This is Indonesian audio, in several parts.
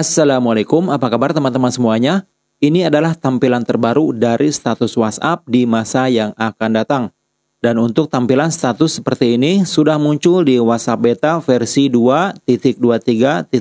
Assalamualaikum, apa kabar teman-teman semuanya? Ini adalah tampilan terbaru dari status WhatsApp di masa yang akan datang. Dan untuk tampilan status seperti ini sudah muncul di WhatsApp beta versi 2.23.25.3.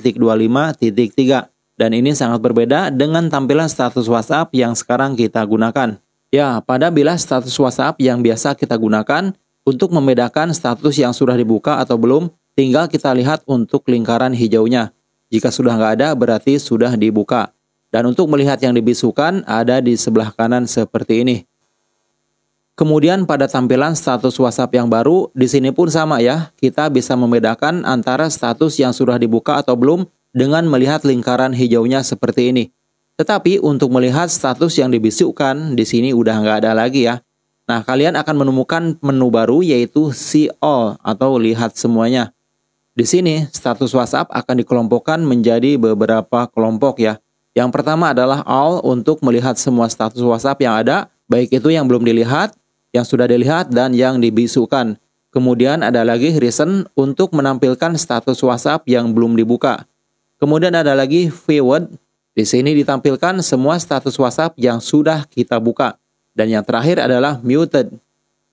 Dan ini sangat berbeda dengan tampilan status WhatsApp yang sekarang kita gunakan. Ya, pada bila status WhatsApp yang biasa kita gunakan, untuk membedakan status yang sudah dibuka atau belum, tinggal kita lihat untuk lingkaran hijaunya. Jika sudah nggak ada, berarti sudah dibuka. Dan untuk melihat yang dibisukan, ada di sebelah kanan seperti ini. Kemudian pada tampilan status WhatsApp yang baru, di sini pun sama ya, kita bisa membedakan antara status yang sudah dibuka atau belum dengan melihat lingkaran hijaunya seperti ini. Tetapi untuk melihat status yang dibisukan, di sini udah nggak ada lagi ya. Nah, kalian akan menemukan menu baru yaitu See All atau Lihat Semuanya. Di sini, status WhatsApp akan dikelompokkan menjadi beberapa kelompok ya. Yang pertama adalah all untuk melihat semua status WhatsApp yang ada, baik itu yang belum dilihat, yang sudah dilihat, dan yang dibisukan. Kemudian ada lagi recent untuk menampilkan status WhatsApp yang belum dibuka. Kemudian ada lagi forward. Di sini ditampilkan semua status WhatsApp yang sudah kita buka. Dan yang terakhir adalah muted.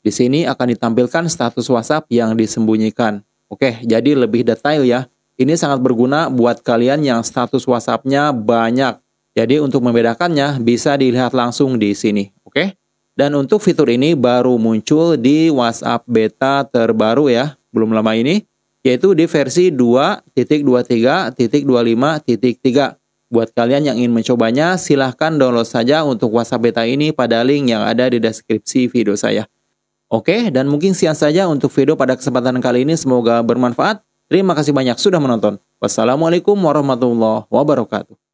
Di sini akan ditampilkan status WhatsApp yang disembunyikan. Oke, jadi lebih detail ya. Ini sangat berguna buat kalian yang status WhatsApp-nya banyak. Jadi untuk membedakannya bisa dilihat langsung di sini, oke? Dan untuk fitur ini baru muncul di WhatsApp beta terbaru ya, belum lama ini, yaitu di versi 2.23.25.3. Buat kalian yang ingin mencobanya, silahkan download saja untuk WhatsApp beta ini pada link yang ada di deskripsi video saya. Oke, dan mungkin sekian saja untuk video pada kesempatan kali ini. Semoga bermanfaat. Terima kasih banyak sudah menonton. Wassalamualaikum warahmatullahi wabarakatuh.